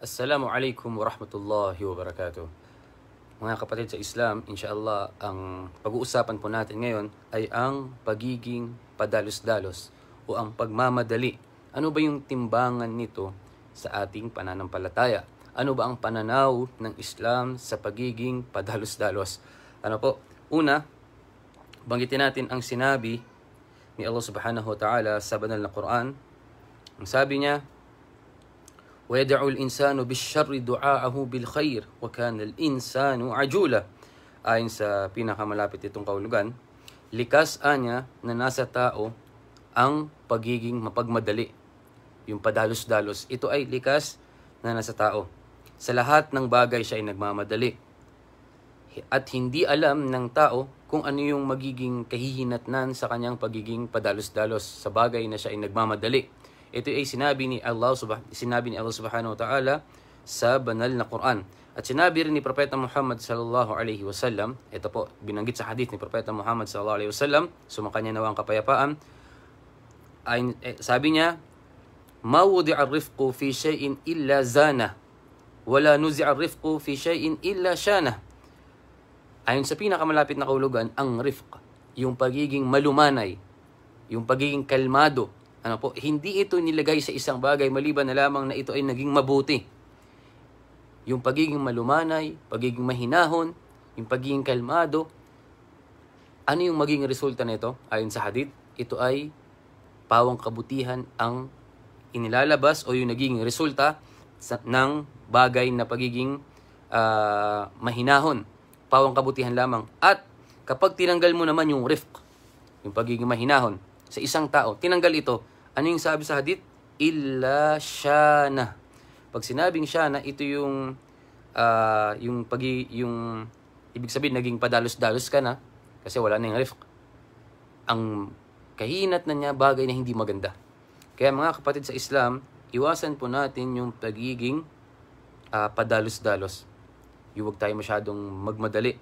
Assalamualaikum warahmatullahi wabarakatuh. Mga kapatid sa Islam, insyaAllah, ang pag-uusapan po natin ngayon ay ang pagiging padalos-dalos o ang pagmamadali. Ano ba yung timbangan nito sa ating pananampalataya? Ano ba ang pananaw ng Islam sa pagiging padalos-dalos? Ano po? Una, banggitin natin ang sinabi ni Allah Subhanahu wa Ta'ala sa banal na Quran. Ang sabi niya, وَيَدَعُ الْإِنسَانُ بِالشَّرِّ دُعَاءَهُ بِالْخَيْرِ وَكَانَ الْإِنسَانُ عَجُولًا Ayon sa pinakamalapit itong kaulugan, likas anya na nasa tao ang pagiging mapagmadali. Yung padalos-dalos, ito ay likas na nasa tao. Sa lahat ng bagay siya ay nagmamadali. At hindi alam ng tao kung ano yung magiging kahihinatnan sa kanyang pagiging padalos-dalos sa bagay na siya ay nagmamadali ito ay sinabi ni Allah, Subhanahu sinabi ni Allah subhanahu wa ta'ala sa banal na Quran. At sinabi rin ni Propeta Muhammad sallallahu alaihi wasallam, ito po binanggit sa hadith ni Propeta Muhammad sallallahu alaihi wasallam, sumakanya nawa ang kapayapaan. Ay, eh, sabi niya, "Ma wudi'a rifqu fi shay'in illa zana, wala la nuzi'a rifqu fi shay'in illa shana." Ayon sa pinakamalapit na kaulugan, ang rifq, yung pagiging malumanay, yung pagiging kalmado, ano po, hindi ito nilagay sa isang bagay maliban na lamang na ito ay naging mabuti. Yung pagiging malumanay, pagiging mahinahon, yung pagiging kalmado, ano yung magiging resulta nito? Ayon sa hadith, ito ay pawang kabutihan ang inilalabas o yung naging resulta sa, ng bagay na pagiging uh, mahinahon. Pawang kabutihan lamang. At kapag tinanggal mo naman yung rifq, yung pagiging mahinahon, sa isang tao. Tinanggal ito. Ano yung sabi sa hadith? Illa shana. Pag sinabing shana, ito yung uh, yung pag yung ibig sabihin naging padalos-dalos ka na kasi wala na yung rifq. Ang kahinat na niya bagay na hindi maganda. Kaya mga kapatid sa Islam, iwasan po natin yung pagiging uh, padalos-dalos. Huwag tayo masyadong magmadali.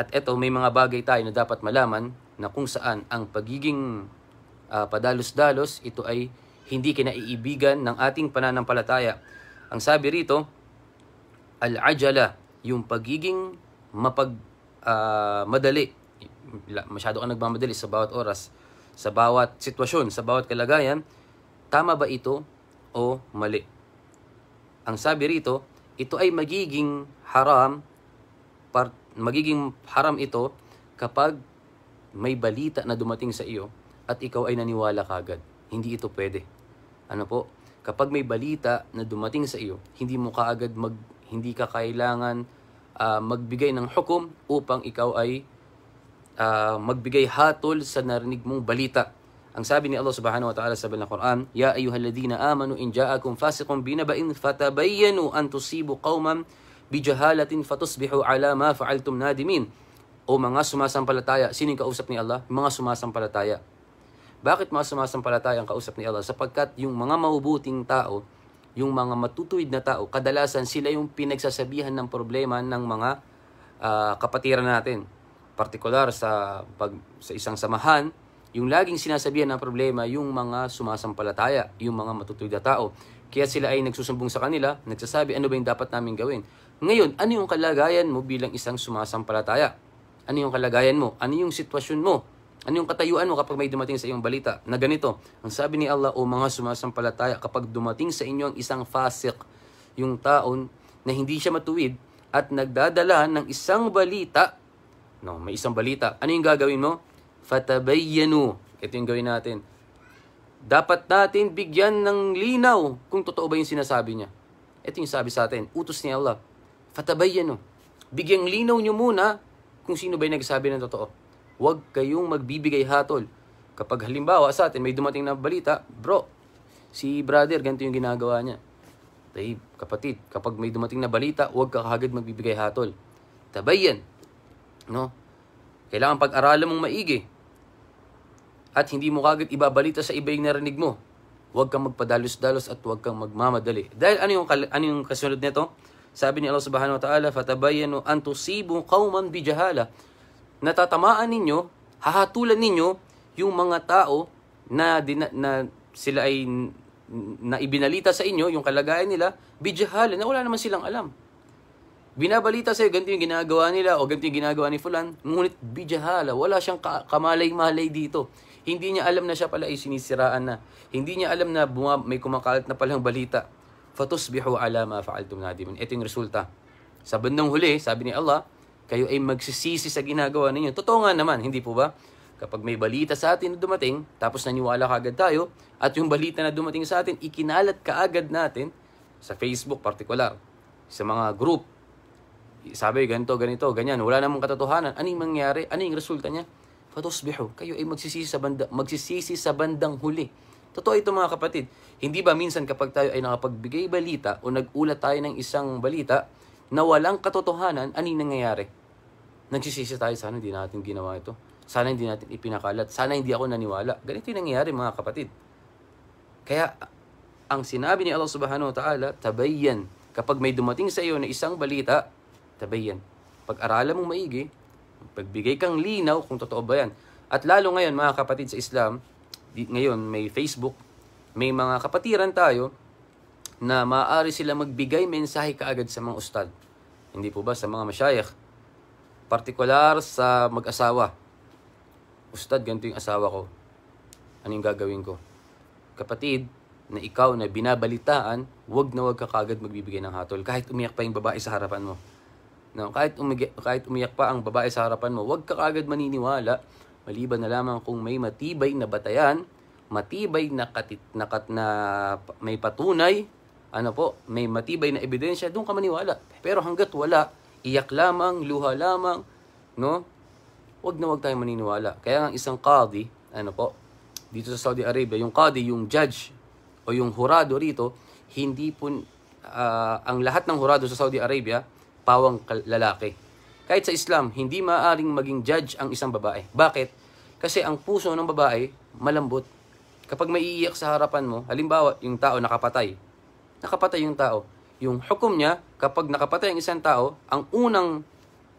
At eto, may mga bagay tayo na dapat malaman na kung saan ang pagiging uh, padalos-dalos, ito ay hindi kinaiibigan ng ating pananampalataya. Ang sabi rito, al-ajala, yung pagiging mapag uh, madali. Masyado kang nagmamadali sa bawat oras, sa bawat sitwasyon, sa bawat kalagayan. Tama ba ito o mali? Ang sabi rito, ito ay magiging haram part, magiging haram ito kapag may balita na dumating sa iyo at ikaw ay naniwala kagad. Hindi ito pwede. Ano po? Kapag may balita na dumating sa iyo, hindi mo kaagad mag hindi ka kailangan uh, magbigay ng hukom upang ikaw ay uh, magbigay hatol sa narinig mong balita. Ang sabi ni Allah Subhanahu wa Ta'ala sa Banal Quran, "Ya ayyuhalladhina amanu in ja'akum fasiqun binaba'in fatabayyanu an tusibu qauman bijahalatin fatusbihu ala ma fa'altum nadimin." O mga sumasampalataya, sino yung kausap ni Allah? Mga sumasampalataya. Bakit mga sumasampalataya ang kausap ni Allah? Sapagkat yung mga maubuting tao, yung mga matutuwid na tao, kadalasan sila yung pinagsasabihan ng problema ng mga uh, kapatiran natin. Partikular sa, pag, sa isang samahan, yung laging sinasabihan ng problema yung mga sumasampalataya, yung mga matutuwid na tao. Kaya sila ay nagsusumbong sa kanila, nagsasabi ano ba yung dapat namin gawin. Ngayon, ano yung kalagayan mo bilang isang sumasampalataya? Ano yung kalagayan mo? Ano yung sitwasyon mo? Ano yung katayuan mo kapag may dumating sa iyong balita na ganito? Ang sabi ni Allah, o mga sumasampalataya, kapag dumating sa inyo ang isang fasik, yung taon na hindi siya matuwid at nagdadala ng isang balita, no, may isang balita, ano yung gagawin mo? Fatabayyanu. Ito yung gawin natin. Dapat natin bigyan ng linaw kung totoo ba yung sinasabi niya. Ito yung sabi sa atin, utos ni Allah. Fatabayyanu. Bigyang linaw niyo muna kung sino ba yung nagsabi ng totoo. Huwag kayong magbibigay hatol. Kapag halimbawa sa atin may dumating na balita, bro, si brother, ganito yung ginagawa niya. Tay, kapatid, kapag may dumating na balita, huwag ka kagad magbibigay hatol. Tabayan. No? Kailangan pag-aralan mong maigi. At hindi mo kagad ibabalita sa iba yung narinig mo. Huwag kang magpadalos-dalos at huwag kang magmamadali. Dahil ano yung, ano yung kasunod nito? Sabi ni Allah subhanahu wa ta'ala, فَتَبَيَّنُوا أَن تُصِيبُوا قَوْمًا بِجَهَالَةً natatamaan ninyo, hahatulan ninyo yung mga tao na, na, na sila ay na ibinalita sa inyo yung kalagayan nila, bijahalan na wala naman silang alam. Binabalita sa'yo, ganito yung ginagawa nila o ganito yung ginagawa ni Fulan, ngunit bijahala, wala siyang ka- kamalay-malay dito. Hindi niya alam na siya pala ay sinisiraan na. Hindi niya alam na buma- may kumakalat na palang balita. Fatusbihu ala ma fa'altum nadimin. Ito yung resulta. Sa bandang huli, sabi ni Allah, kayo ay magsisisi sa ginagawa ninyo. Totoo nga naman, hindi po ba? Kapag may balita sa atin na dumating, tapos naniwala kaagad tayo, at yung balita na dumating sa atin, ikinalat kaagad natin sa Facebook particular, sa mga group. Sabi, ganito, ganito, ganyan. Wala namang katotohanan. Ano yung mangyari? Ano yung resulta niya? Fatosbiho, kayo ay magsisisi sa, banda, magsisisi sa bandang huli. Totoo ito mga kapatid. Hindi ba minsan kapag tayo ay nakapagbigay balita o nag-ulat tayo ng isang balita, na walang katotohanan, anong nangyayari? Nagsisisi tayo, sana hindi natin ginawa ito. Sana hindi natin ipinakalat. Sana hindi ako naniwala. Ganito yung nangyayari mga kapatid. Kaya, ang sinabi ni Allah subhanahu wa ta'ala, tabayyan. Kapag may dumating sa iyo na isang balita, tabayyan. Pag-aralan mong maigi, pagbigay kang linaw kung totoo ba yan. At lalo ngayon mga kapatid sa Islam, ngayon may Facebook, may mga kapatiran tayo na maaari sila magbigay mensahe kaagad sa mga ustad. Hindi po ba sa mga masyayikh? Partikular sa mag-asawa. Ustad, ganito yung asawa ko. Ano yung gagawin ko? Kapatid, na ikaw na binabalitaan, wag na wag ka kagad magbibigay ng hatol. Kahit umiyak pa yung babae sa harapan mo. No, kahit, umiyak, kahit umiyak pa ang babae sa harapan mo, wag ka kagad maniniwala. Maliban na lamang kung may matibay na batayan, matibay na, katit, na, kat, na may patunay ano po, may matibay na ebidensya, doon ka maniwala. Pero hanggat wala, iyak lamang, luha lamang, no? Huwag na huwag tayong maniniwala. Kaya ang isang qadi, ano po, dito sa Saudi Arabia, yung qadi, yung judge, o yung hurado rito, hindi po, uh, ang lahat ng hurado sa Saudi Arabia, pawang lalaki. Kahit sa Islam, hindi maaaring maging judge ang isang babae. Bakit? Kasi ang puso ng babae, malambot. Kapag maiiyak sa harapan mo, halimbawa, yung tao nakapatay, nakapatay yung tao. Yung hukom niya, kapag nakapatay ang isang tao, ang unang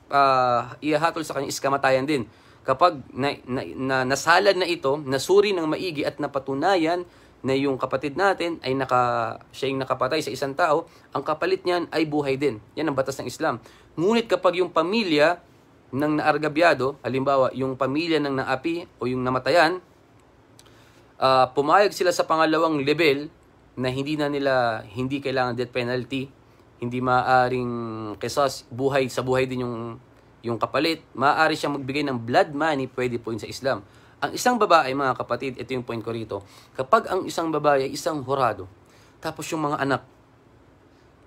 uh, ihahatol sa kanya is kamatayan din. Kapag na, na, na, nasalad na ito, nasuri ng maigi at napatunayan na yung kapatid natin ay naka, siya yung nakapatay sa isang tao, ang kapalit niyan ay buhay din. Yan ang batas ng Islam. Ngunit kapag yung pamilya ng naargabyado, halimbawa yung pamilya ng naapi o yung namatayan, uh, pumayag sila sa pangalawang level na hindi na nila hindi kailangan death penalty, hindi maaring kesas buhay sa buhay din yung yung kapalit, maaari siyang magbigay ng blood money, pwede po yun sa Islam. Ang isang babae, mga kapatid, ito yung point ko rito, kapag ang isang babae ay isang hurado, tapos yung mga anak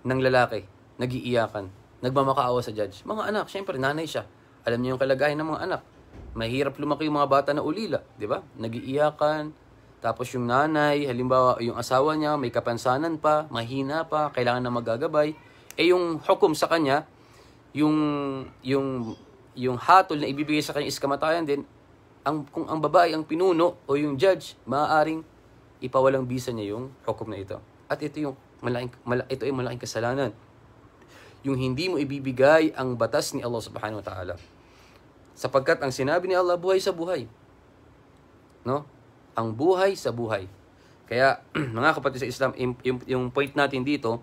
ng lalaki, nagiiyakan, nagmamakaawa sa judge, mga anak, syempre nanay siya, alam niyo yung kalagayan ng mga anak, mahirap lumaki yung mga bata na ulila, di ba? Nagiiyakan, tapos yung nanay, halimbawa yung asawa niya, may kapansanan pa, mahina pa, kailangan na magagabay. Eh yung hukom sa kanya, yung, yung, yung hatol na ibibigay sa kanya is kamatayan din, ang, kung ang babae ang pinuno o yung judge, maaaring ipawalang bisa niya yung hukom na ito. At ito yung malaking, mala, ito ay malaking kasalanan. Yung hindi mo ibibigay ang batas ni Allah subhanahu wa ta'ala. Sapagkat ang sinabi ni Allah, buhay sa buhay. No? ang buhay sa buhay. Kaya mga kapatid sa Islam, yung, yung, point natin dito,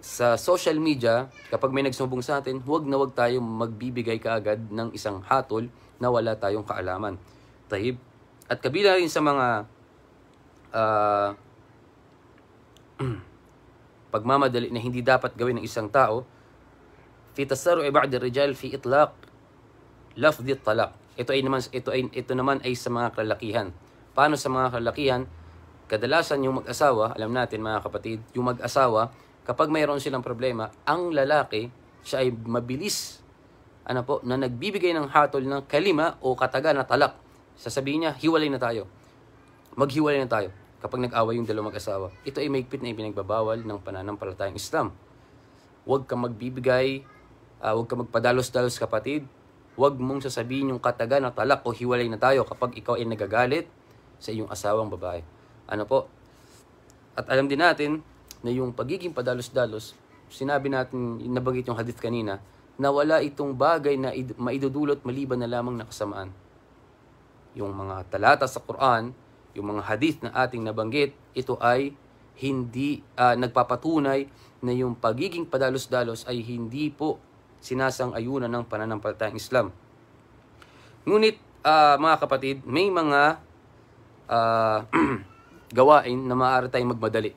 sa social media, kapag may nagsumbong sa atin, huwag na huwag tayong magbibigay kaagad ng isang hatol na wala tayong kaalaman. Tahib. At kabila rin sa mga uh, pagmamadali na hindi dapat gawin ng isang tao, fi tasaru'i ba'd rijal fi itlaq lafdhi talaq ito ay naman ito ay ito naman ay sa mga kalalakihan. Paano sa mga kalalakihan? Kadalasan yung mag-asawa, alam natin mga kapatid, yung mag-asawa kapag mayroon silang problema, ang lalaki siya ay mabilis ano po, na nagbibigay ng hatol ng kalima o kataga na talak. Sasabihin niya, hiwalay na tayo. Maghiwalay na tayo kapag nag-away yung dalawang mag-asawa. Ito ay maigpit na ipinagbabawal ng pananampalatayang Islam. Huwag kang magbibigay, uh, huwag kang magpadalos-dalos kapatid, Huwag mong sasabihin yung kataga na talak o hiwalay na tayo kapag ikaw ay nagagalit sa iyong asawang babae. Ano po? At alam din natin na yung pagiging padalos-dalos, sinabi natin, nabanggit yung hadith kanina, na wala itong bagay na id- maidudulot maliban na lamang na kasamaan. Yung mga talata sa Quran, yung mga hadith na ating nabanggit, ito ay hindi uh, nagpapatunay na yung pagiging padalos-dalos ay hindi po sinasang-ayunan ng pananampalatayang Islam. Ngunit, uh, mga kapatid, may mga uh, gawain na maaari tayong magmadali.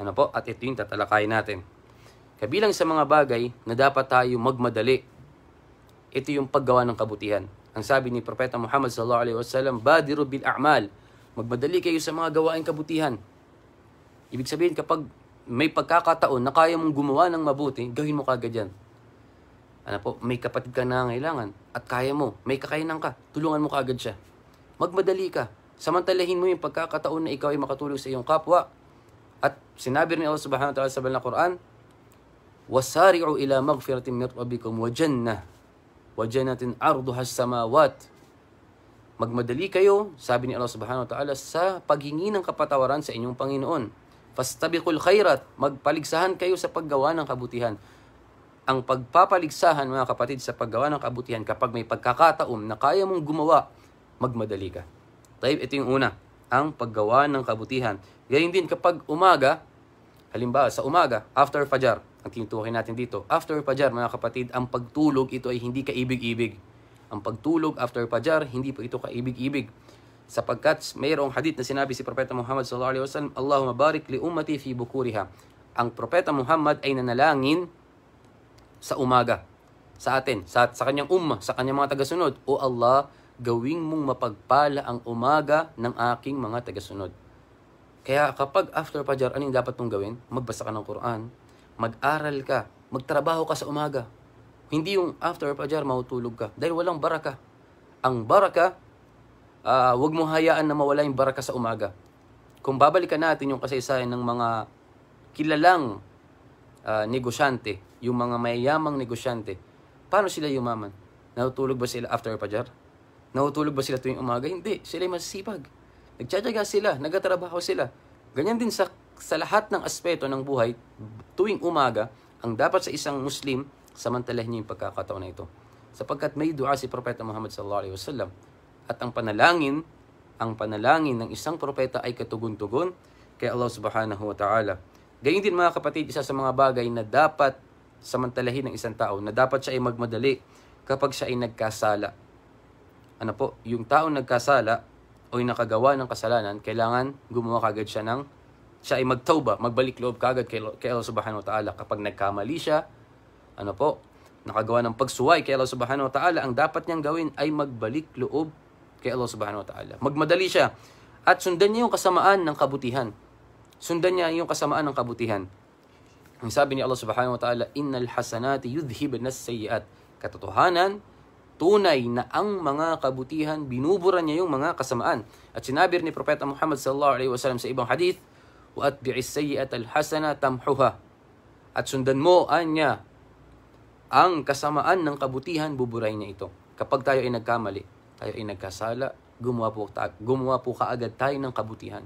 Ano po? At ito yung tatalakayin natin. Kabilang sa mga bagay na dapat tayo magmadali, ito yung paggawa ng kabutihan. Ang sabi ni Propeta Muhammad sallallahu alaihi wasallam, "Badiru bil a'mal." Magmadali kayo sa mga gawain kabutihan. Ibig sabihin kapag may pagkakataon na kaya mong gumawa ng mabuti, gawin mo kagad yan. Ano po, may kapatid ka na ngailangan at kaya mo, may kakayanan ka, tulungan mo kaagad siya. Magmadali ka, samantalahin mo yung pagkakataon na ikaw ay makatulong sa iyong kapwa. At sinabi rin Allah subhanahu wa ta'ala sa banal na Quran, Wasari'u ila وَسَارِعُوا إِلَى wa jannah. Wa jannatin وَجَنَّةٍ عَرْضُهَا samawat. Magmadali kayo, sabi ni Allah subhanahu wa ta'ala, sa paghingi ng kapatawaran sa inyong Panginoon. Fastabiqul khairat, magpaligsahan kayo sa paggawa ng kabutihan ang pagpapaligsahan mga kapatid sa paggawa ng kabutihan kapag may pagkakataon na kaya mong gumawa, magmadali ka. Taib, ito yung una, ang paggawa ng kabutihan. Gayun din kapag umaga, halimbawa sa umaga, after fajar, ang tinutukoy natin dito, after fajar mga kapatid, ang pagtulog ito ay hindi kaibig-ibig. Ang pagtulog after fajar, hindi po ito kaibig-ibig. Sapagkat mayroong hadith na sinabi si Propeta Muhammad sallallahu alaihi wasallam, Allahumma barik li ummati fi bukuriha. Ang Propeta Muhammad ay nanalangin sa umaga sa atin, sa, sa kanyang umma, sa kanyang mga tagasunod. O Allah, gawing mong mapagpala ang umaga ng aking mga tagasunod. Kaya kapag after Fajr, ano yung dapat mong gawin? Magbasa ka ng Quran, mag-aral ka, magtrabaho ka sa umaga. Hindi yung after Fajr, mautulog ka. Dahil walang baraka. Ang baraka, uh, ah, wag mo hayaan na mawala yung baraka sa umaga. Kung babalikan natin yung kasaysayan ng mga kilalang uh, negosyante yung mga mayayamang negosyante, paano sila yumaman? Natutulog ba sila after pajar? Natutulog ba sila tuwing umaga? Hindi. Sila masisipag. Nagtsatsaga sila, nagatrabaho sila. Ganyan din sa, sa lahat ng aspeto ng buhay, tuwing umaga, ang dapat sa isang Muslim, samantalahin niya yung pagkakataon na ito. Sapagkat may dua si Propeta Muhammad sallallahu alaihi wasallam at ang panalangin, ang panalangin ng isang propeta ay katugon-tugon kay Allah subhanahu wa ta'ala. Gayun din mga kapatid, isa sa mga bagay na dapat samantalahin ng isang tao na dapat siya ay magmadali kapag siya ay nagkasala. Ano po, yung tao nagkasala o yung nakagawa ng kasalanan, kailangan gumawa kagad siya ng siya ay magtawba, magbalik loob kagad kay, kay Allah Subhanahu wa Ta'ala. Kapag nagkamali siya, ano po, nakagawa ng pagsuway kay Allah Subhanahu wa Ta'ala, ang dapat niyang gawin ay magbalik loob kay Allah Subhanahu wa Ta'ala. Magmadali siya at sundan niya yung kasamaan ng kabutihan. Sundan niya yung kasamaan ng kabutihan. Ang sabi ni Allah subhanahu wa ta'ala, Innal hasanati yudhibna sayyiat. Katotohanan, tunay na ang mga kabutihan binubura niya yung mga kasamaan. At sinabi ni Propeta Muhammad sallallahu alaihi wasallam sa ibang hadith, "Wa atbi'is sayyi'at al-hasana tamhuha." At sundan mo anya ang kasamaan ng kabutihan buburay niya ito. Kapag tayo ay nagkamali, tayo ay nagkasala, gumawa po, gumawa po kaagad tayo ng kabutihan.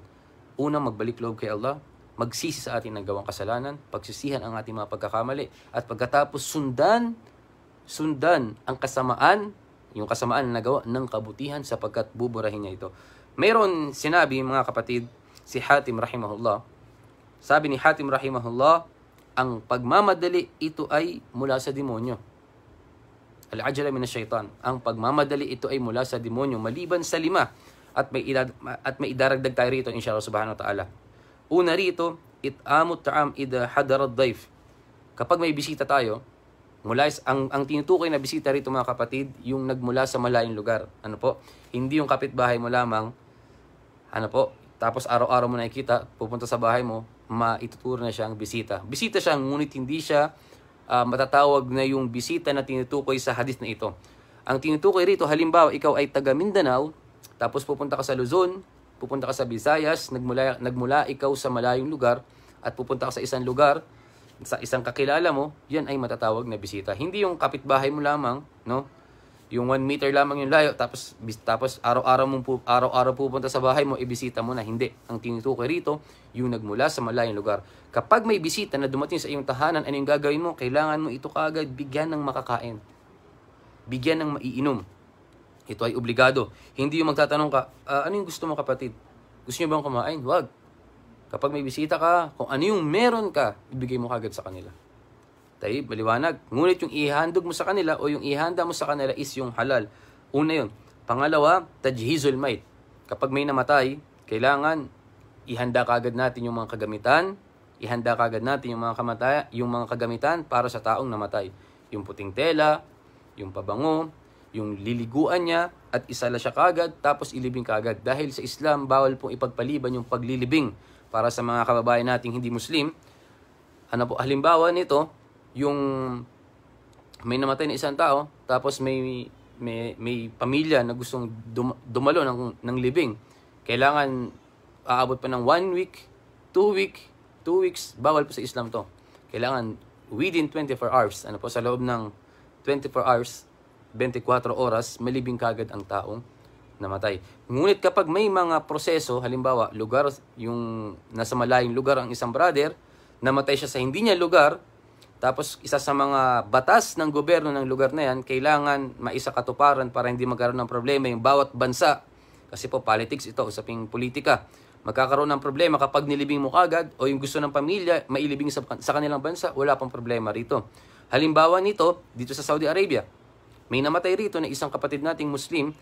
Unang magbalik loob kay Allah, magsisi sa ating nagawang kasalanan, pagsisihan ang ating mga pagkakamali, at pagkatapos sundan, sundan ang kasamaan, yung kasamaan na nagawa ng kabutihan sapagkat buburahin niya ito. Mayroon sinabi mga kapatid, si Hatim Rahimahullah, sabi ni Hatim Rahimahullah, ang pagmamadali ito ay mula sa demonyo. Al-ajala min syaitan. Ang pagmamadali ito ay mula sa demonyo maliban sa lima at may, idad, at may idaragdag tayo rito inshallah subhanahu wa ta'ala. Una rito, itamut ta'am ida hadarad daif. Kapag may bisita tayo, mula ang ang tinutukoy na bisita rito mga kapatid, yung nagmula sa malayong lugar. Ano po? Hindi yung kapitbahay mo lamang. Ano po? Tapos araw-araw mo nakikita, pupunta sa bahay mo, maituturo na siyang bisita. Bisita siya, ngunit hindi siya uh, matatawag na yung bisita na tinutukoy sa hadith na ito. Ang tinutukoy rito, halimbawa, ikaw ay taga Mindanao, tapos pupunta ka sa Luzon, pupunta ka sa Visayas, nagmula, nagmula ikaw sa malayong lugar at pupunta ka sa isang lugar, sa isang kakilala mo, yan ay matatawag na bisita. Hindi yung kapitbahay mo lamang, no? Yung 1 meter lamang yung layo, tapos, tapos araw-araw mong pu- araw-araw pupunta sa bahay mo, ibisita mo na. Hindi. Ang tinutukoy rito, yung nagmula sa malayong lugar. Kapag may bisita na dumating sa iyong tahanan, ano yung gagawin mo? Kailangan mo ito kaagad bigyan ng makakain. Bigyan ng maiinom ito ay obligado. Hindi yung magtatanong ka, uh, ano yung gusto mo kapatid? Gusto niyo bang kumain? Huwag. Kapag may bisita ka, kung ano yung meron ka, ibigay mo kagad sa kanila. Tayo, maliwanag. Ngunit yung ihandog mo sa kanila o yung ihanda mo sa kanila is yung halal. Una yun. Pangalawa, tajhizul mait. Kapag may namatay, kailangan ihanda kagad natin yung mga kagamitan, ihanda kagad natin yung mga kamatay, yung mga kagamitan para sa taong namatay. Yung puting tela, yung pabango, yung liliguan niya at isala siya kagad tapos ilibing kagad. Dahil sa Islam, bawal pong ipagpaliban yung paglilibing para sa mga kababayan nating hindi Muslim. Ano po, halimbawa nito, yung may namatay na isang tao tapos may may, may pamilya na gustong dum, dumalo ng, ng libing. Kailangan aabot pa ng one week, two week, two weeks. Bawal po sa Islam to. Kailangan within 24 hours. Ano po, sa loob ng 24 hours, 24 oras, malibing kagad ang taong namatay. Ngunit kapag may mga proseso, halimbawa, lugar, yung nasa malayong lugar ang isang brother, namatay siya sa hindi niya lugar, tapos isa sa mga batas ng gobyerno ng lugar na yan, kailangan maisa katuparan para hindi magkaroon ng problema yung bawat bansa. Kasi po politics ito, usaping politika. Magkakaroon ng problema kapag nilibing mo kagad o yung gusto ng pamilya, mailibing sa, sa kanilang bansa, wala pang problema rito. Halimbawa nito, dito sa Saudi Arabia, may namatay rito na isang kapatid nating Muslim,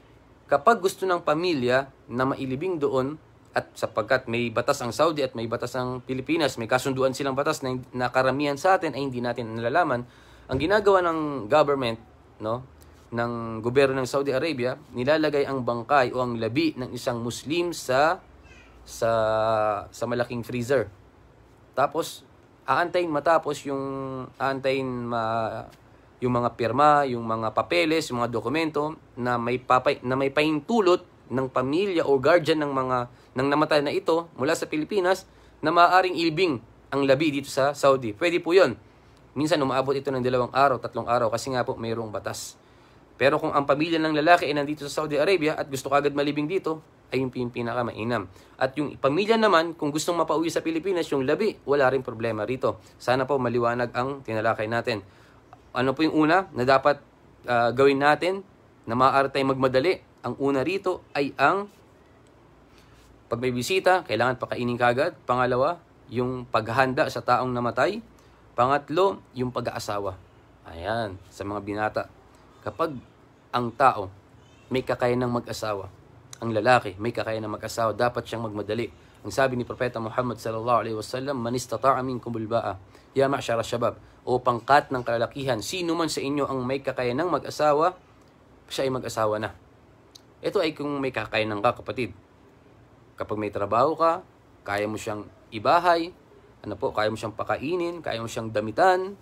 kapag gusto ng pamilya na mailibing doon, at sapagkat may batas ang Saudi at may batas ang Pilipinas, may kasunduan silang batas na, na karamihan sa atin ay hindi natin nalalaman, ang ginagawa ng government, no, ng gobyerno ng Saudi Arabia, nilalagay ang bangkay o ang labi ng isang Muslim sa sa sa malaking freezer. Tapos aantayin matapos yung aantayin ma yung mga pirma, yung mga papeles, yung mga dokumento na may papay, na may pahintulot ng pamilya o guardian ng mga ng namatay na ito mula sa Pilipinas na maaring ilbing ang labi dito sa Saudi. Pwede po 'yon. Minsan umaabot ito ng dalawang araw, tatlong araw kasi nga po mayroong batas. Pero kung ang pamilya ng lalaki ay nandito sa Saudi Arabia at gusto kagad malibing dito, ay yung pinakamainam. At yung pamilya naman, kung gustong mapauwi sa Pilipinas, yung labi, wala rin problema rito. Sana po maliwanag ang tinalakay natin ano po yung una na dapat uh, gawin natin na maaari tayong magmadali? Ang una rito ay ang pag may bisita, kailangan pakainin kagad. Pangalawa, yung paghahanda sa taong namatay. Pangatlo, yung pag-aasawa. Ayan, sa mga binata. Kapag ang tao may kakayanang mag-asawa, ang lalaki may kakayanang mag-asawa, dapat siyang magmadali ang sabi ni Propeta Muhammad sallallahu alaihi wasallam, "Man istata'a minkum al-ba'a, ya ma'syara shabab." O pangkat ng kalalakihan, sino man sa inyo ang may kakayanang mag-asawa, siya ay mag-asawa na. Ito ay kung may kakayanan ka, kapatid. Kapag may trabaho ka, kaya mo siyang ibahay, ano po, kaya mo siyang pakainin, kaya mo siyang damitan,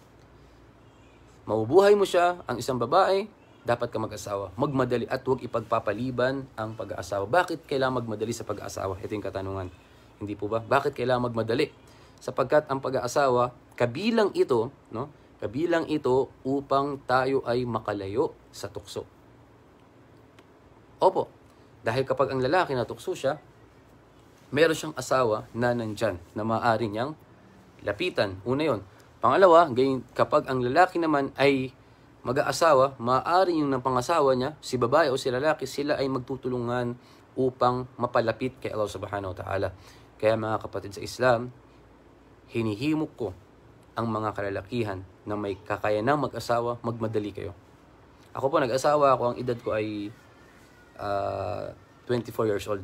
maubuhay mo siya, ang isang babae, dapat ka mag-asawa. Magmadali at huwag ipagpapaliban ang pag-aasawa. Bakit kailangan magmadali sa pag-aasawa? Ito yung katanungan. Hindi po ba? Bakit kailangan magmadali? Sapagkat ang pag-aasawa, kabilang ito, no? Kabilang ito upang tayo ay makalayo sa tukso. Opo, dahil kapag ang lalaki natukso siya, meron siyang asawa na nandyan na maaari niyang lapitan. Una yon. Pangalawa, gayon, kapag ang lalaki naman ay mag-aasawa, maaari yung ng pangasawa niya, si babae o si lalaki, sila ay magtutulungan upang mapalapit kay Allah subhanahu wa ta'ala. Kaya mga kapatid sa Islam, hinihimok ko ang mga kalalakihan na may kakayanang mag-asawa, magmadali kayo. Ako po nag-asawa ako, ang edad ko ay uh, ah, 24 years old.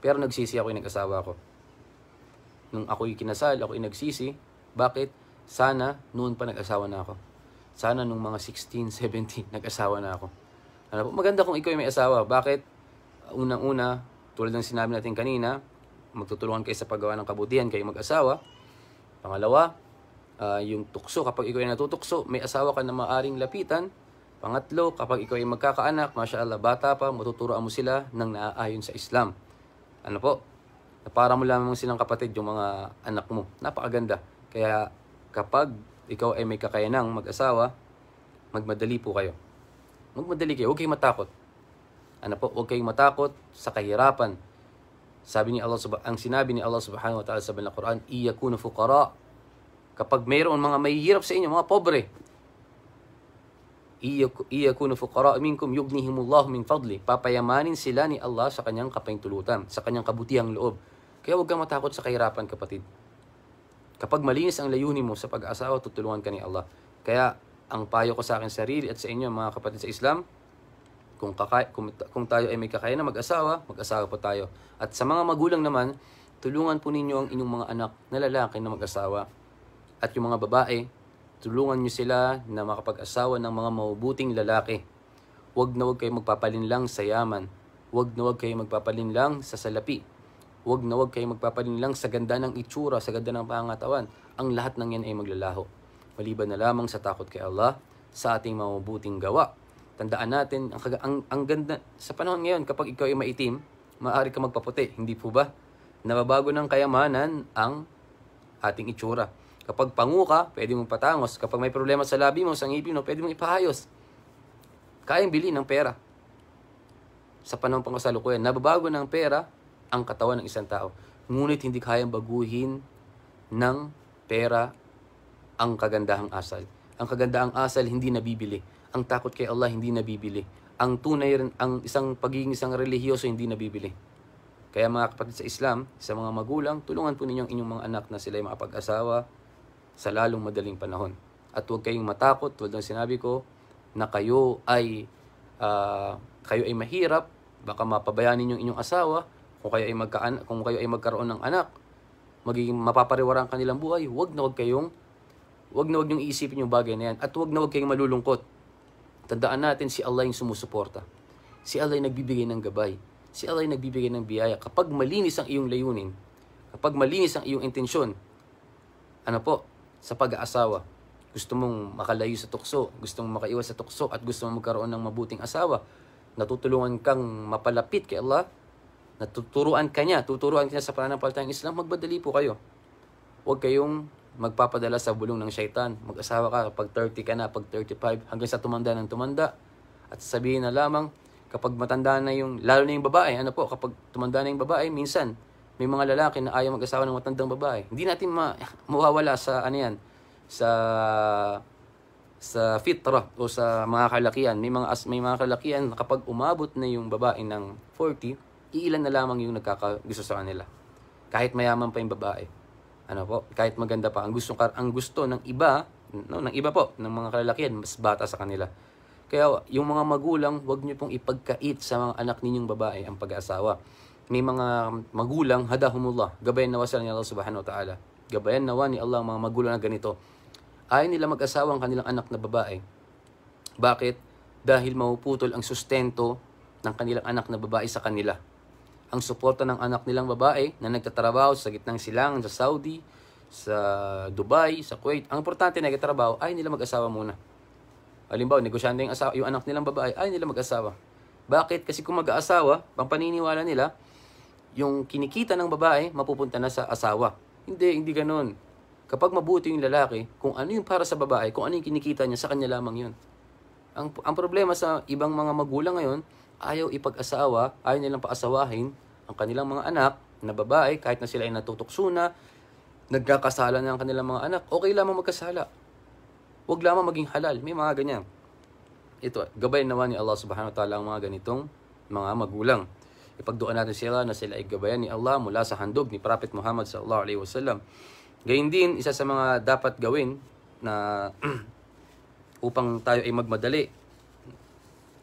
Pero nagsisi ako yung nag-asawa ko. Nung ako'y kinasal, ako'y nagsisi. Bakit? Sana noon pa nag-asawa na ako. Sana nung mga 16, 17, nag-asawa na ako. Ano po? Maganda kung ikaw ay may asawa. Bakit? Unang-una, tulad ng sinabi natin kanina, magtutulungan kayo sa paggawa ng kabutihan kayong mag-asawa. Pangalawa, uh, yung tukso. Kapag ikaw ay natutukso, may asawa ka na maaring lapitan. Pangatlo, kapag ikaw ay magkakaanak, mashallah, bata pa, matuturoan mo sila ng naaayon sa Islam. Ano po? para mo lamang silang kapatid yung mga anak mo. Napakaganda. Kaya kapag ikaw ay may kakayanang mag-asawa, magmadali po kayo. Magmadali kayo. Huwag kayong matakot. Ano po? Huwag kayong matakot sa kahirapan sabi ni Allah ang sinabi ni Allah Subhanahu wa Ta'ala sa banal Quran, "Iyakunu fuqara." Kapag mayroon mga mahihirap sa inyo, mga pobre, iyakunu fuqara minkum yughnihimullahu min fadli. Papayamanin sila ni Allah sa kanyang kapaintulutan, sa kanyang kabutihang loob. Kaya huwag kang matakot sa kahirapan, kapatid. Kapag malinis ang layunin mo sa pag-asawa, tutulungan ka ni Allah. Kaya ang payo ko sa akin sarili at sa inyo mga kapatid sa Islam, kung, kaka- kung, kung tayo ay may kakaya mag-asawa, mag-asawa po tayo. At sa mga magulang naman, tulungan po ninyo ang inyong mga anak na lalaki na mag-asawa. At yung mga babae, tulungan nyo sila na makapag-asawa ng mga mabubuting lalaki. Huwag na huwag kayo magpapalinlang sa yaman. Huwag na huwag kayo magpapalinlang sa salapi. Huwag na huwag kayo magpapalinlang sa ganda ng itsura, sa ganda ng pangatawan. Ang lahat ng yan ay maglalaho. Maliban na lamang sa takot kay Allah sa ating mabubuting gawa Tandaan natin, ang, ang, ang ganda, sa panahon ngayon, kapag ikaw ay maitim, maaari ka magpaputi, hindi po ba? Nababago ng kayamanan ang ating itsura. Kapag pangu ka, pwede mong patangos. Kapag may problema sa labi mo, sa ngipin mo, pwede mong ipaayos. Kayang bilhin ng pera. Sa panahon pang kasalukuyan, nababago ng pera ang katawan ng isang tao. Ngunit hindi kayang baguhin ng pera ang kagandahang asal. Ang kagandahang asal hindi nabibili ang takot kay Allah hindi nabibili. Ang tunay rin, ang isang pagiging isang relihiyoso hindi nabibili. Kaya mga kapatid sa Islam, sa mga magulang, tulungan po ninyo ang inyong mga anak na sila ay makapag-asawa sa lalong madaling panahon. At huwag kayong matakot, tulad ng sinabi ko, na kayo ay uh, kayo ay mahirap, baka mapabayaan ninyong inyong asawa, kung kayo ay magka kung kayo ay magkaroon ng anak, magiging mapaparewarang kanilang buhay, huwag na huwag kayong wag na wag niyong iisipin yung bagay na yan at wag na wag kayong malulungkot Tandaan natin si Allah yung sumusuporta. Si Allah yung nagbibigay ng gabay. Si Allah yung nagbibigay ng biyaya. Kapag malinis ang iyong layunin, kapag malinis ang iyong intensyon, ano po, sa pag-aasawa, gusto mong makalayo sa tukso, gusto mong makaiwas sa tukso, at gusto mong magkaroon ng mabuting asawa, natutulungan kang mapalapit kay Allah, natuturuan ka niya, tuturuan ka niya sa pananampalatayang Islam, magbadali po kayo. Huwag kayong magpapadala sa bulong ng syaitan. Mag-asawa ka pag 30 ka na, pag 35, hanggang sa tumanda ng tumanda. At sabihin na lamang, kapag matanda na yung, lalo na yung babae, ano po, kapag tumanda na yung babae, minsan, may mga lalaki na ayaw mag-asawa ng matandang babae. Hindi natin ma- mawawala sa, ano yan, sa sa fitra o sa mga kalakian. May mga, may mga kalakian na kapag umabot na yung babae ng 40, iilan na lamang yung nagkakagusto sa kanila. Kahit mayaman pa yung babae ano po, kahit maganda pa ang gusto ang gusto ng iba, no, ng iba po, ng mga kalalakihan, mas bata sa kanila. Kaya yung mga magulang, huwag niyo pong ipagkait sa mga anak ninyong babae ang pag-aasawa. May mga magulang, hadahumullah, gabayan nawa sila ni Allah subhanahu wa ta'ala. Gabayan nawa ni Allah mga magulang na ganito. Ayaw nila mag-asawa ang kanilang anak na babae. Bakit? Dahil mauputol ang sustento ng kanilang anak na babae sa kanila ang suporta ng anak nilang babae na nagtatrabaho sa gitnang silang sa Saudi, sa Dubai, sa Kuwait. Ang importante na nagtatrabaho ay nila mag-asawa muna. Halimbawa, negosyante yung, asawa, yung anak nilang babae ay nila mag-asawa. Bakit? Kasi kung mag-aasawa, ang paniniwala nila, yung kinikita ng babae, mapupunta na sa asawa. Hindi, hindi ganun. Kapag mabuti yung lalaki, kung ano yung para sa babae, kung ano yung kinikita niya, sa kanya lamang yun. Ang, ang problema sa ibang mga magulang ngayon, ayaw ipag-asawa, ayaw nilang paasawahin ang kanilang mga anak na babae kahit na sila ay natutokso na, nagkakasala na ang kanilang mga anak, okay lamang magkasala. Huwag lamang maging halal. May mga ganyan. Ito, gabay nawa ni Allah subhanahu wa ta'ala ang mga ganitong mga magulang. Ipagduan natin sila na sila ay gabayan ni Allah mula sa handog ni Prophet Muhammad sallallahu alaihi wasallam. Gayun din, isa sa mga dapat gawin na upang tayo ay magmadali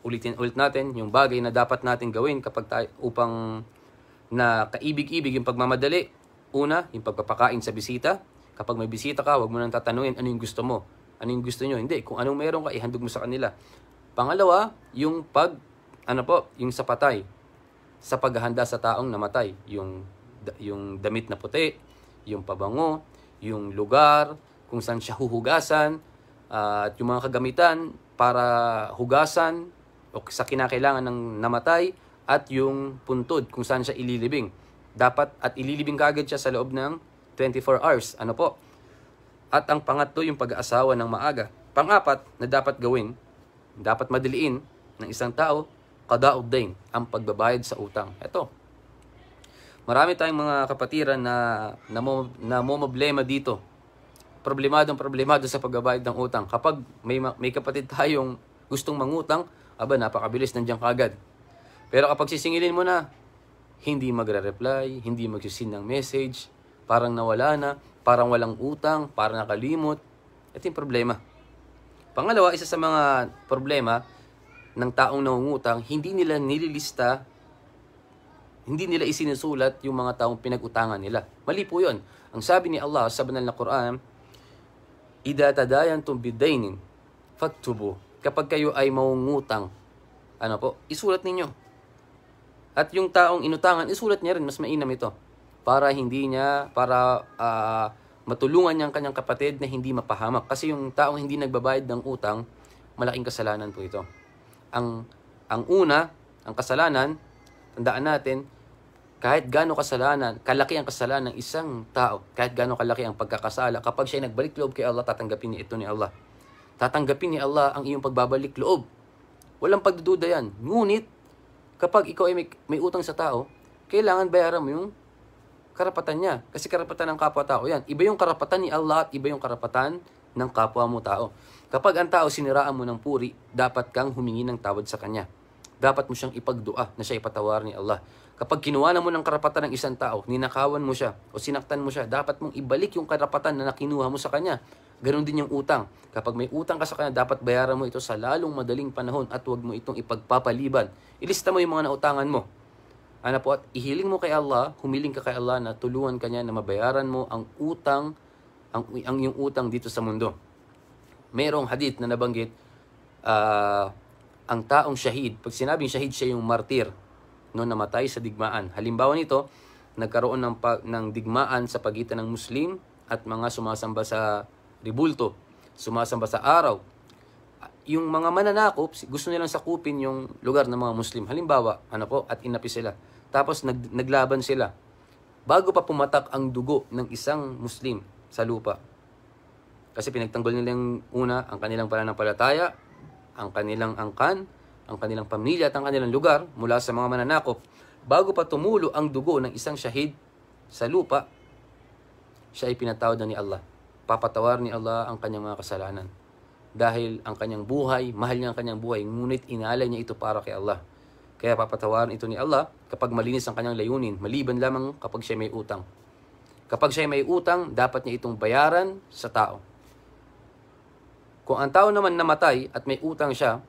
ulitin ulit natin yung bagay na dapat natin gawin kapag tayo, upang na kaibig-ibig yung pagmamadali. Una, yung pagpapakain sa bisita. Kapag may bisita ka, huwag mo nang tatanungin ano yung gusto mo. Ano yung gusto nyo? Hindi. Kung anong meron ka, ihandog mo sa kanila. Pangalawa, yung pag, ano po, yung sa patay. Sa paghahanda sa taong namatay. Yung, yung damit na puti, yung pabango, yung lugar, kung saan siya huhugasan, uh, at yung mga kagamitan para hugasan, o sa kinakailangan ng namatay at yung puntod kung saan siya ililibing. Dapat at ililibing kagad siya sa loob ng 24 hours. Ano po? At ang pangatlo, yung pag-aasawa ng maaga. Pangapat na dapat gawin, dapat madiliin ng isang tao, kadaog din ang pagbabayad sa utang. Ito. Marami tayong mga kapatiran na namomoblema na dito. Problemadong problemado sa pagbabayad ng utang. Kapag may, may kapatid tayong gustong mangutang, aba, napakabilis, nandiyan kagad. Pero kapag sisingilin mo na, hindi magre-reply, hindi magsisin ng message, parang nawala na, parang walang utang, parang nakalimot. Ito yung problema. Pangalawa, isa sa mga problema ng taong nangungutang, hindi nila nililista, hindi nila isinusulat yung mga taong pinag-utangan nila. Mali po yun. Ang sabi ni Allah sa banal na Quran, Ida tadayan tum bidainin, faktubu kapag kayo ay mangungutang, ano po, isulat ninyo. At yung taong inutangan, isulat niya rin, mas mainam ito. Para hindi niya, para uh, matulungan niya ang kanyang kapatid na hindi mapahamak. Kasi yung taong hindi nagbabayad ng utang, malaking kasalanan po ito. Ang, ang una, ang kasalanan, tandaan natin, kahit gaano kasalanan, kalaki ang kasalanan ng isang tao, kahit gaano kalaki ang pagkakasala, kapag siya ay nagbalik loob kay Allah, tatanggapin niya ito ni Allah. Tatanggapin ni Allah ang iyong pagbabalik loob. Walang pagdududa yan. Ngunit, kapag ikaw ay may, may utang sa tao, kailangan bayaran mo yung karapatan niya. Kasi karapatan ng kapwa-tao yan. Iba yung karapatan ni Allah at iba yung karapatan ng kapwa mo tao. Kapag ang tao siniraan mo ng puri, dapat kang humingi ng tawad sa kanya. Dapat mo siyang ipagdua na siya ipatawaran ni Allah. Kapag kinuha mo ng karapatan ng isang tao, ninakawan mo siya o sinaktan mo siya, dapat mong ibalik yung karapatan na nakinuha mo sa kanya. Ganon din yung utang. Kapag may utang ka sa kanya, dapat bayaran mo ito sa lalong madaling panahon at huwag mo itong ipagpapaliban. Ilista mo yung mga nautangan mo. Ano po, at ihiling mo kay Allah, humiling ka kay Allah na tulungan kanya na mabayaran mo ang utang, ang, ang iyong utang dito sa mundo. Merong hadith na nabanggit, uh, ang taong shahid, pag sinabing shahid siya yung martir, no, namatay sa digmaan. Halimbawa nito, nagkaroon ng, pa, ng digmaan sa pagitan ng Muslim at mga sumasamba sa ribulto, sumasamba sa araw. Yung mga mananakop, gusto nilang sakupin yung lugar ng mga Muslim. Halimbawa, ano po, at inapi sila. Tapos nag, naglaban sila. Bago pa pumatak ang dugo ng isang Muslim sa lupa. Kasi pinagtanggol nila nilang una ang kanilang pananampalataya, ang kanilang angkan, ang kanilang pamilya at ang kanilang lugar mula sa mga mananakop bago pa tumulo ang dugo ng isang shahid sa lupa, siya ay pinatawad na ni Allah. Papatawar ni Allah ang kanyang mga kasalanan. Dahil ang kanyang buhay, mahal niya ang kanyang buhay, ngunit inalay niya ito para kay Allah. Kaya papatawaran ito ni Allah kapag malinis ang kanyang layunin, maliban lamang kapag siya may utang. Kapag siya may utang, dapat niya itong bayaran sa tao. Kung ang tao naman namatay at may utang siya,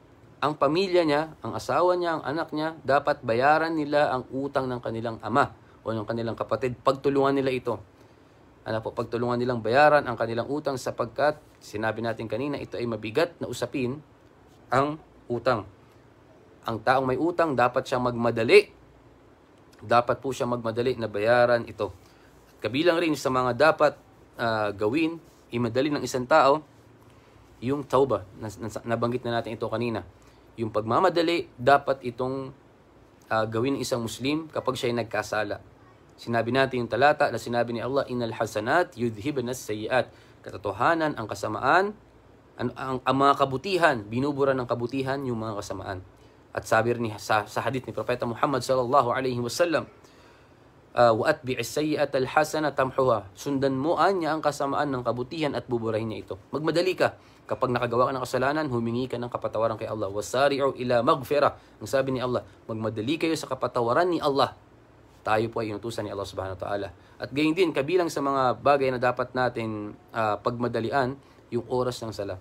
ang pamilya niya, ang asawa niya, ang anak niya, dapat bayaran nila ang utang ng kanilang ama o ng kanilang kapatid. Pagtulungan nila ito. Ano po, pagtulungan nilang bayaran ang kanilang utang sapagkat sinabi natin kanina, ito ay mabigat na usapin ang utang. Ang taong may utang, dapat siyang magmadali. Dapat po siyang magmadali na bayaran ito. kabilang rin sa mga dapat uh, gawin, imadali ng isang tao, yung tauba. Nabanggit na natin ito kanina yung pagmamadali, dapat itong uh, gawin ng isang Muslim kapag siya ay nagkasala. Sinabi natin yung talata na sinabi ni Allah, Inal hasanat yudhibna sayiat. Katotohanan, ang kasamaan, ang, ang, ang mga kabutihan, binubura ng kabutihan yung mga kasamaan. At sabi ni, sa, sa hadith ni Propeta Muhammad sallallahu alaihi wasallam, uh, وَأَتْبِعِ السَّيِّئَةَ الْحَسَنَةَ tamhuha. Sundan mo anya ang kasamaan ng kabutihan at buburahin niya ito. Magmadali ka Kapag nakagawa ka ng kasalanan, humingi ka ng kapatawaran kay Allah. Wasari'u ila magfira. Ang sabi ni Allah, magmadali kayo sa kapatawaran ni Allah. Tayo po ay inutusan ni Allah subhanahu wa ta'ala. At gayon din, kabilang sa mga bagay na dapat natin uh, pagmadalian, yung oras ng sala.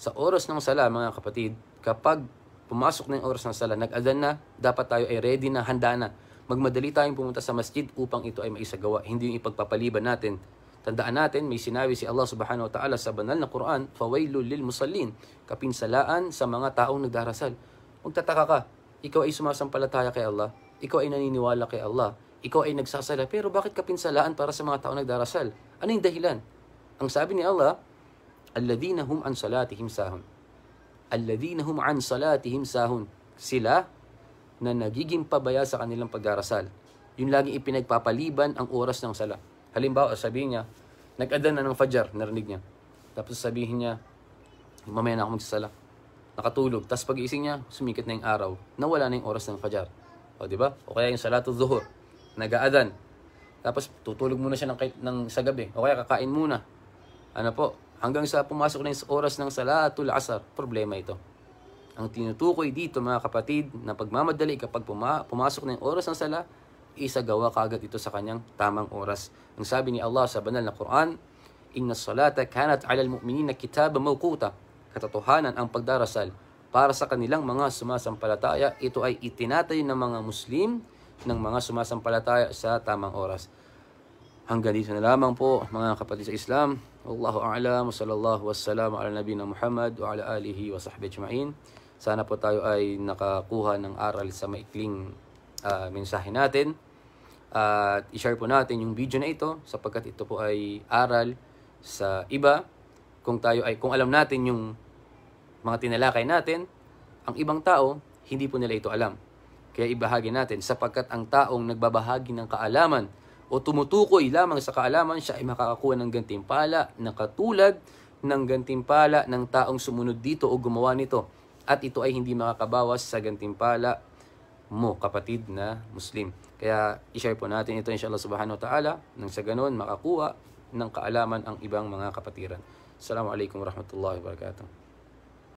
Sa oras ng sala, mga kapatid, kapag pumasok na yung oras ng sala, nag adhan na, dapat tayo ay ready na, handa na magmadali tayong pumunta sa masjid upang ito ay maisagawa, hindi yung ipagpapaliban natin Tandaan natin, may sinabi si Allah subhanahu wa ta'ala sa banal na Quran, fawailul lil musallin, kapinsalaan sa mga taong nagdarasal. Magtataka ka, ikaw ay sumasampalataya kay Allah, ikaw ay naniniwala kay Allah, ikaw ay nagsasala, pero bakit kapinsalaan para sa mga taong nagdarasal? Ano yung dahilan? Ang sabi ni Allah, alladhina hum an salatihim sahun. Alladhina hum an salatihim sahun. Sila na nagiging pabaya sa kanilang pagdarasal. Yun laging ipinagpapaliban ang oras ng salat. Halimbawa, sabihin niya, nag-adan na ng fajar, narinig niya. Tapos sabihin niya, mamaya na ako magsasala. Nakatulog. Tapos pag-iising niya, sumikit na yung araw. Nawala na yung oras ng fajar. O, di ba? O kaya yung salatu zuhur, nag-aadan. Tapos tutulog muna siya ng, ng sa gabi. O kaya kakain muna. Ano po? Hanggang sa pumasok na yung oras ng salatul asar. Problema ito. Ang tinutukoy dito mga kapatid na pagmamadali kapag puma- pumasok na yung oras ng salat, isagawa kagad ito sa kanyang tamang oras. Ang sabi ni Allah sa banal na Quran, Inna salata kanat ala al-mu'minina kitaba mawquta. Katotohanan ang pagdarasal para sa kanilang mga sumasampalataya. Ito ay itinatay ng mga Muslim ng mga sumasampalataya sa tamang oras. Hanggang dito na lamang po mga kapatid sa Islam. Allahu a'lam wa sallallahu wassalam ala nabina Muhammad wa ala alihi wa sahbihi ajma'in. Sana po tayo ay nakakuha ng aral sa maikling uh, mensahe natin. At i-share po natin yung video na ito sapagkat ito po ay aral sa iba. Kung tayo ay kung alam natin yung mga tinalakay natin, ang ibang tao hindi po nila ito alam. Kaya ibahagi natin sapagkat ang taong nagbabahagi ng kaalaman o tumutukoy lamang sa kaalaman, siya ay makakakuha ng gantimpala na katulad ng gantimpala ng taong sumunod dito o gumawa nito. At ito ay hindi makakabawas sa gantimpala mo, kapatid na Muslim. Kaya ishare po natin ito inshallah subhanahu wa ta'ala nang sa ganun makakuha ng kaalaman ang ibang mga kapatiran. Assalamualaikum warahmatullahi wabarakatuh.